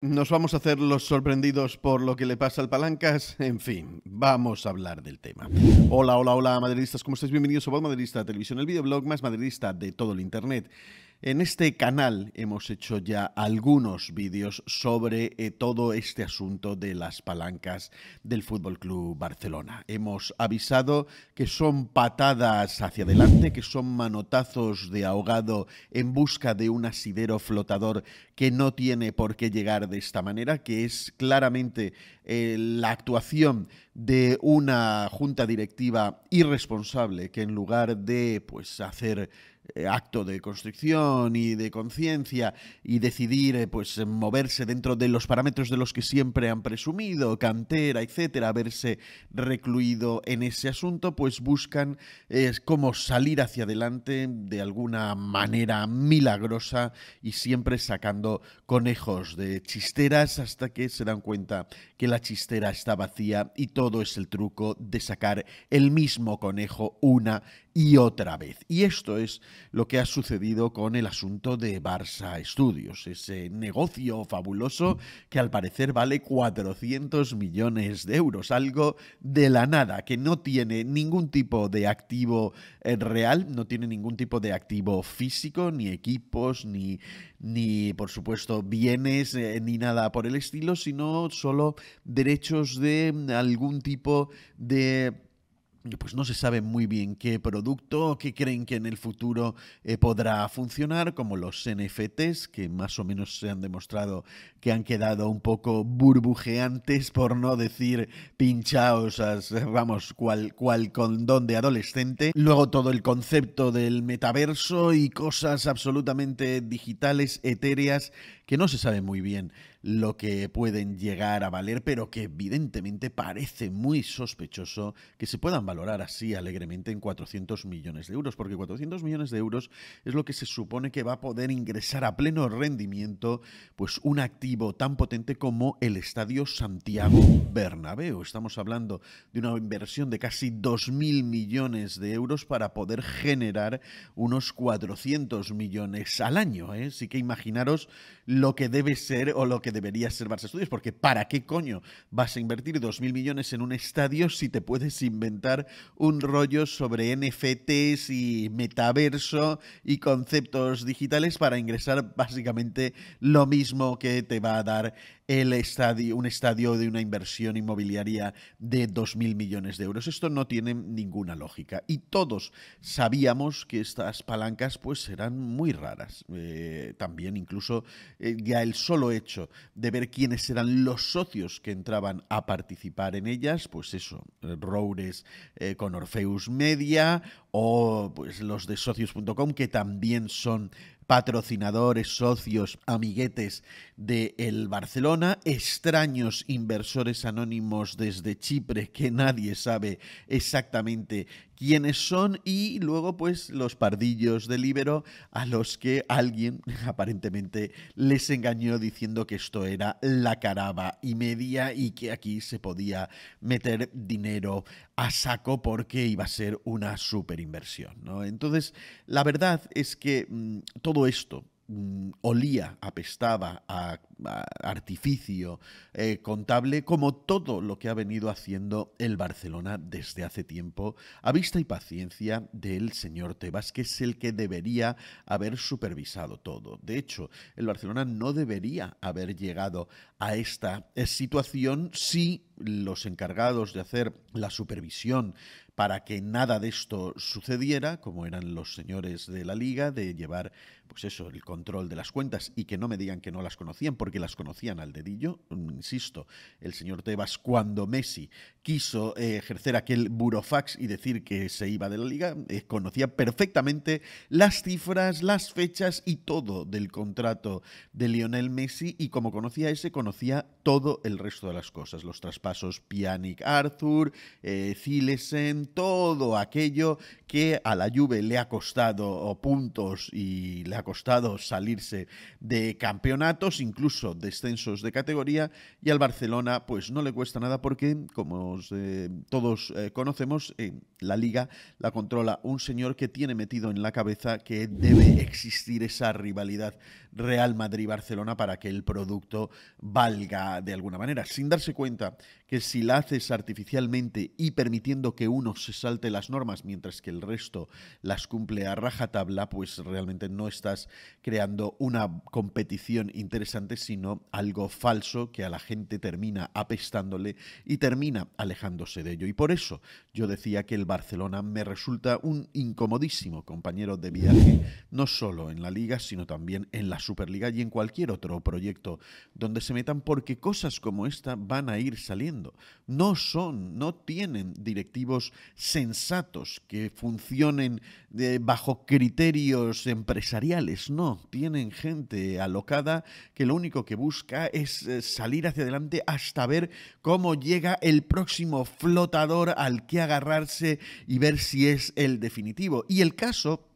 Nos vamos a hacer los sorprendidos por lo que le pasa al Palancas. En fin, vamos a hablar del tema. Hola, hola, hola, madridistas, ¿cómo estáis? Bienvenidos a Voz Madridista Televisión, el videoblog más madridista de todo el internet. En este canal hemos hecho ya algunos vídeos sobre eh, todo este asunto de las palancas del Fútbol Club Barcelona. Hemos avisado que son patadas hacia adelante, que son manotazos de ahogado en busca de un asidero flotador que no tiene por qué llegar de esta manera, que es claramente eh, la actuación de una junta directiva irresponsable que en lugar de pues hacer eh, acto de constricción y de conciencia y decidir eh, pues moverse dentro de los parámetros de los que siempre han presumido, cantera, etcétera, haberse recluido en ese asunto, pues buscan es eh, cómo salir hacia adelante de alguna manera milagrosa y siempre sacando conejos de chisteras hasta que se dan cuenta que la chistera está vacía y todo es el truco de sacar el mismo conejo una y otra vez. Y esto es lo que ha sucedido con el asunto de Barça Studios, ese negocio fabuloso que al parecer vale 400 millones de euros, algo de la nada, que no tiene ningún tipo de activo eh, real, no tiene ningún tipo de activo físico, ni equipos, ni, ni por supuesto bienes, eh, ni nada por el estilo, sino solo derechos de algún tipo de pues no se sabe muy bien qué producto, qué creen que en el futuro eh, podrá funcionar, como los NFTs, que más o menos se han demostrado que han quedado un poco burbujeantes, por no decir pinchaos, vamos, cual, cual condón de adolescente. Luego todo el concepto del metaverso y cosas absolutamente digitales, etéreas, que no se sabe muy bien lo que pueden llegar a valer, pero que evidentemente parece muy sospechoso que se puedan valorar así alegremente en 400 millones de euros, porque 400 millones de euros es lo que se supone que va a poder ingresar a pleno rendimiento pues un activo tan potente como el Estadio Santiago Bernabéu. Estamos hablando de una inversión de casi 2.000 millones de euros para poder generar unos 400 millones al año. ¿eh? Así que imaginaros lo que debe ser o lo que debería ser Barça Estudios, porque ¿para qué coño vas a invertir 2.000 millones en un estadio si te puedes inventar un rollo sobre NFTs y metaverso y conceptos digitales para ingresar básicamente lo mismo que te va a dar un estadio de una inversión inmobiliaria de 2.000 millones de euros. Esto no tiene ninguna lógica. Y todos sabíamos que estas palancas pues eran muy raras. Eh, también incluso eh, ya el solo hecho de ver quiénes eran los socios que entraban a participar en ellas, pues eso, Roures eh, con Orfeus Media o pues los de socios.com que también son patrocinadores, socios, amiguetes de el Barcelona, extraños inversores anónimos desde Chipre que nadie sabe exactamente quiénes son y luego pues los pardillos del Libero a los que alguien aparentemente les engañó diciendo que esto era la caraba y media y que aquí se podía meter dinero a saco porque iba a ser una inversión. ¿no? Entonces, la verdad es que mm, todo esto Mm, olía, apestaba a, artificio eh, contable, como todo lo que ha venido haciendo el Barcelona desde hace tiempo, a vista y paciencia del señor Tebas, que es el que debería haber supervisado todo. De hecho, el Barcelona no debería haber llegado a esta eh, situación si los encargados de hacer la supervisión para que nada de esto sucediera, como eran los señores de la liga, de llevar, pues eso, el control de las cuentas y que no me digan que no las conocían, porque las conocían al dedillo. Mm, insisto, el señor Tebas, cuando Messi quiso eh, ejercer aquel burofax y decir que se iba de la liga, eh, conocía perfectamente las cifras, las fechas y todo del contrato de Lionel Messi y como conocía ese, conocía todo el resto de las cosas, los traspasos Pianic Arthur, eh, todo aquello que a la Juve le ha costado puntos y le ha costado salirse de campeonatos, incluso descensos de categoría, y al Barcelona pues no le cuesta nada porque, como eh, todos eh, conocemos, la liga la controla un señor que tiene metido en la cabeza que debe existir esa rivalidad Real Madrid-Barcelona para que el producto valga de alguna manera, sin darse cuenta que si la haces artificialmente y permitiendo que uno se salte las normas mientras que el resto las cumple a rajatabla, pues realmente no estás creando una competición interesante, sino algo falso que a la gente termina apestándole y termina alejándose de ello. Y por eso yo decía que el Barcelona me resulta un incomodísimo compañero de viaje, no solo en la liga, sino también en la Superliga y en cualquier otro proyecto donde se metan, porque cosas como esta van a ir saliendo. No son, no tienen directivos sensatos, que funcionen bajo criterios empresariales. No, tienen gente alocada que lo único que busca es eh, salir hacia adelante hasta ver cómo llega el próximo flotador al que agarrarse y ver si es el definitivo. Y el caso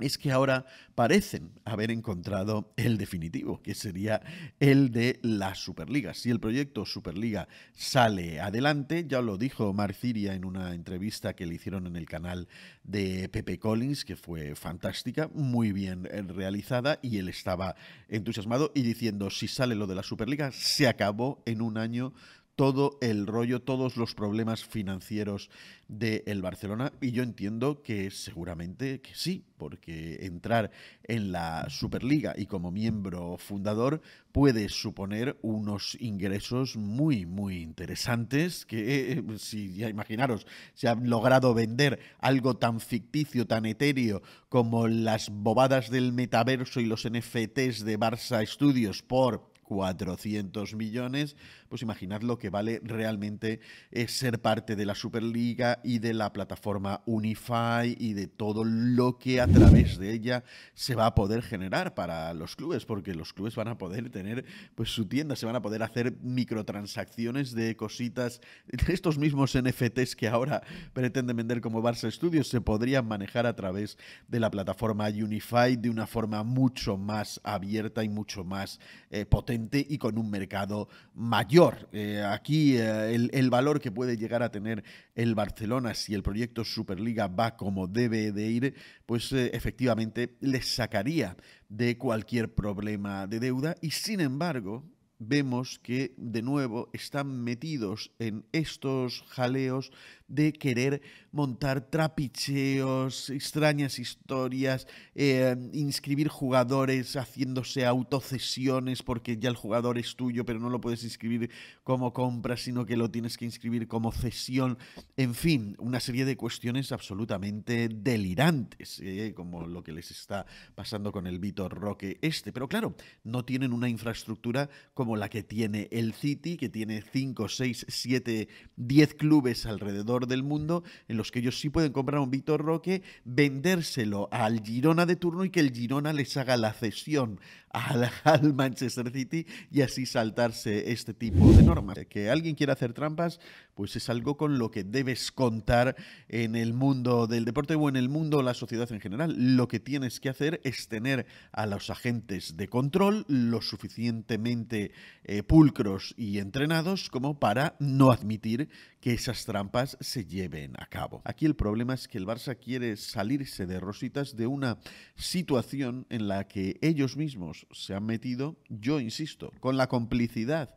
es que ahora parecen haber encontrado el definitivo, que sería el de la Superliga. Si el proyecto Superliga sale adelante, ya lo dijo marciria en una entrevista que le hicieron en el canal de Pepe Collins, que fue fantástica, muy bien eh, realizada, y él estaba entusiasmado y diciendo, si sale lo de la Superliga, se acabó en un año todo el rollo, todos los problemas financieros del Barcelona y yo entiendo que seguramente que sí, porque entrar en la Superliga y como miembro fundador puede suponer unos ingresos muy, muy interesantes que, eh, si ya imaginaros, se han logrado vender algo tan ficticio, tan etéreo como las bobadas del metaverso y los NFTs de Barça Studios por 400 millones, pues imaginad lo que vale realmente eh, ser parte de la Superliga y de la plataforma Unify y de todo lo que a través de ella se va a poder generar para los clubes, porque los clubes van a poder tener pues su tienda, se van a poder hacer microtransacciones de cositas, estos mismos NFTs que ahora pretenden vender como Barça Studios se podrían manejar a través de la plataforma Unify de una forma mucho más abierta y mucho más eh, potente y con un mercado mayor eh, aquí eh, el, valor que puede llegar a tener el Barcelona si el proyecto Superliga va como debe de ir, pues eh, efectivamente les sacaría de cualquier problema de deuda y sin embargo vemos que de nuevo están metidos en estos jaleos de querer montar trapicheos, extrañas historias, eh, inscribir jugadores haciéndose autocesiones porque ya el jugador es tuyo pero no lo puedes inscribir como compra sino que lo tienes que inscribir como cesión, en fin, una serie de cuestiones absolutamente delirantes eh, como lo que les está pasando con el Vitor Roque este, pero claro, no tienen una infraestructura como la que tiene el City, que tiene 5, 6, 7, 10 clubes alrededor del mundo en los que ellos sí pueden comprar un Víctor Roque, vendérselo al Girona de turno y que el Girona les haga la cesión al Manchester City y así saltarse este tipo de normas. Que alguien quiera hacer trampas, pues es algo con lo que debes contar en el mundo del deporte o en el mundo de la sociedad en general. Lo que tienes que hacer es tener a los agentes de control lo suficientemente eh, pulcros y entrenados como para no admitir que esas trampas se lleven a cabo. Aquí el problema es que el Barça quiere salirse de rositas de una situación en la que ellos mismos se han metido, yo insisto, con la complicidad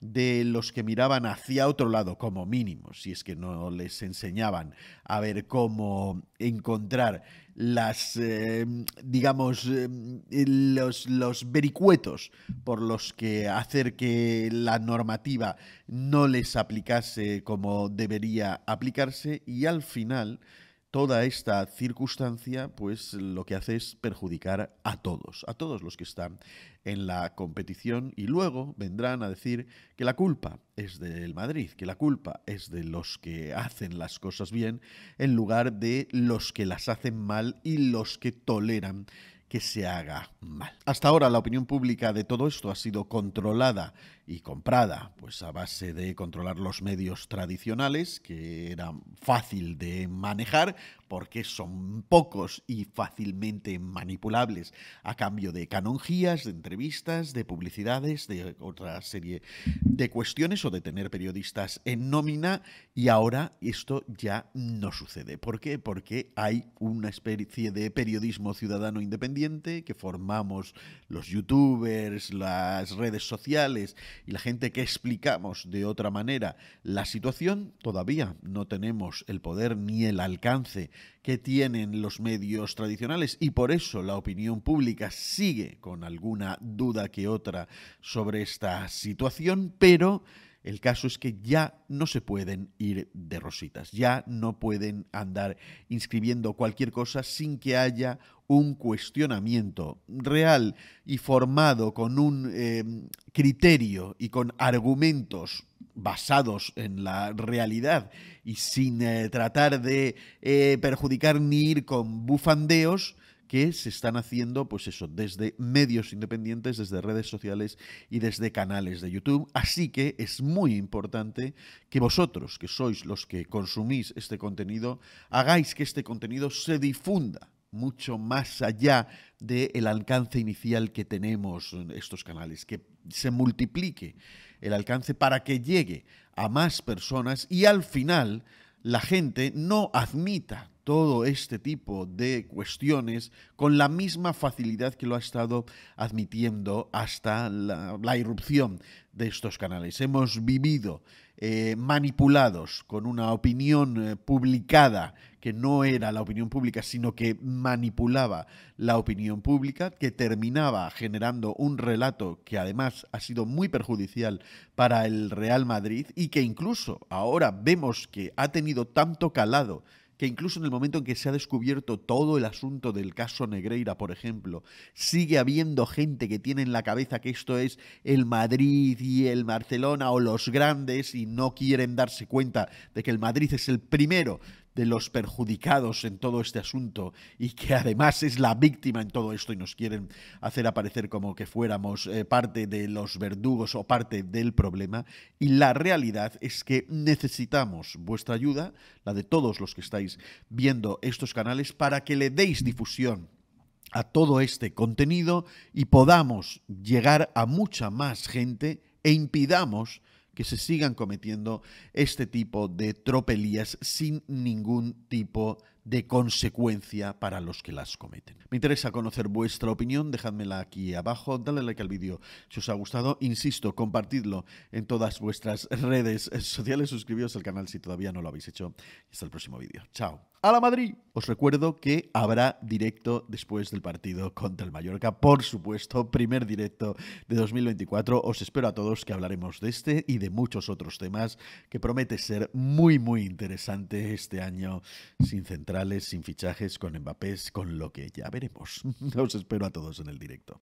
de los que miraban hacia otro lado como mínimo, si es que no les enseñaban a ver cómo encontrar las, eh, digamos, eh, los, los, vericuetos por los que hacer que la normativa no les aplicase como debería aplicarse y al final toda esta circunstancia, pues lo que hace es perjudicar a todos, a todos los que están en la competición y luego vendrán a decir que la culpa es del Madrid, que la culpa es de los que hacen las cosas bien en lugar de los que las hacen mal y los que toleran que se haga mal. Hasta ahora la opinión pública de todo esto ha sido controlada y comprada, pues a base de controlar los medios tradicionales, que eran fácil de manejar, porque son pocos y fácilmente manipulables, a cambio de canonjías, de entrevistas, de publicidades, de otra serie de cuestiones, o de tener periodistas en nómina, y ahora esto ya no sucede. ¿Por qué? Porque hay una especie de periodismo ciudadano independiente que formamos los youtubers, las redes sociales, y la gente que explicamos de otra manera la situación, todavía no tenemos el poder ni el alcance que tienen los medios tradicionales y por eso la opinión pública sigue con alguna duda que otra sobre esta situación, pero el caso es que ya no se pueden ir de rositas, ya no pueden andar inscribiendo cualquier cosa sin que haya un cuestionamiento real y formado con un em, criterio y con argumentos basados en la realidad y sin eh, tratar de eh, perjudicar ni ir con bufandeos que se están haciendo, pues eso, desde medios independientes, desde redes sociales y desde canales de YouTube. Así que es muy importante que vosotros, que sois los que consumís este contenido, hagáis que este contenido se difunda mucho más allá del alcance inicial que tenemos en estos canales, que se multiplique el alcance para que llegue a más personas y al final la gente no admita todo este tipo de cuestiones con la misma facilidad que lo ha estado admitiendo hasta la, irrupción de estos canales. Hemos vivido eh, manipulados, con una opinión eh, publicada que no era la opinión pública, sino que manipulaba la opinión pública, que terminaba generando un relato que además ha sido muy perjudicial para el Real Madrid y que incluso ahora vemos que ha tenido tanto calado que incluso en el momento en que se ha descubierto todo el asunto del caso Negreira, por ejemplo, sigue habiendo gente que tiene en la cabeza que esto es el Madrid y el Barcelona o los grandes y no quieren darse cuenta de que el Madrid es el primero de los perjudicados en todo este asunto y que además es la víctima en todo esto y nos quieren hacer aparecer como que fuéramos eh, parte de los verdugos o parte del problema. Y la realidad es que necesitamos vuestra ayuda, la de todos los que estáis viendo estos canales, para que le deis difusión a todo este contenido y podamos llegar a mucha más gente e impidamos que se sigan cometiendo este tipo de tropelías sin ningún tipo de consecuencia para los que las cometen. Me interesa conocer vuestra opinión, dejadmela aquí abajo, dale like al vídeo si os ha gustado, insisto, compartidlo en todas vuestras redes sociales, suscribíos al canal si todavía no lo habéis hecho y hasta el próximo vídeo. Chao. A la Madrid. Os recuerdo que habrá directo después del partido contra el Mallorca, por supuesto, primer directo de 2024. Os espero a todos que hablaremos de este y de muchos otros temas que promete ser muy muy interesante este año sin centrar sin fichajes, con Mbappés, con lo que ya veremos. Los espero a todos en el directo.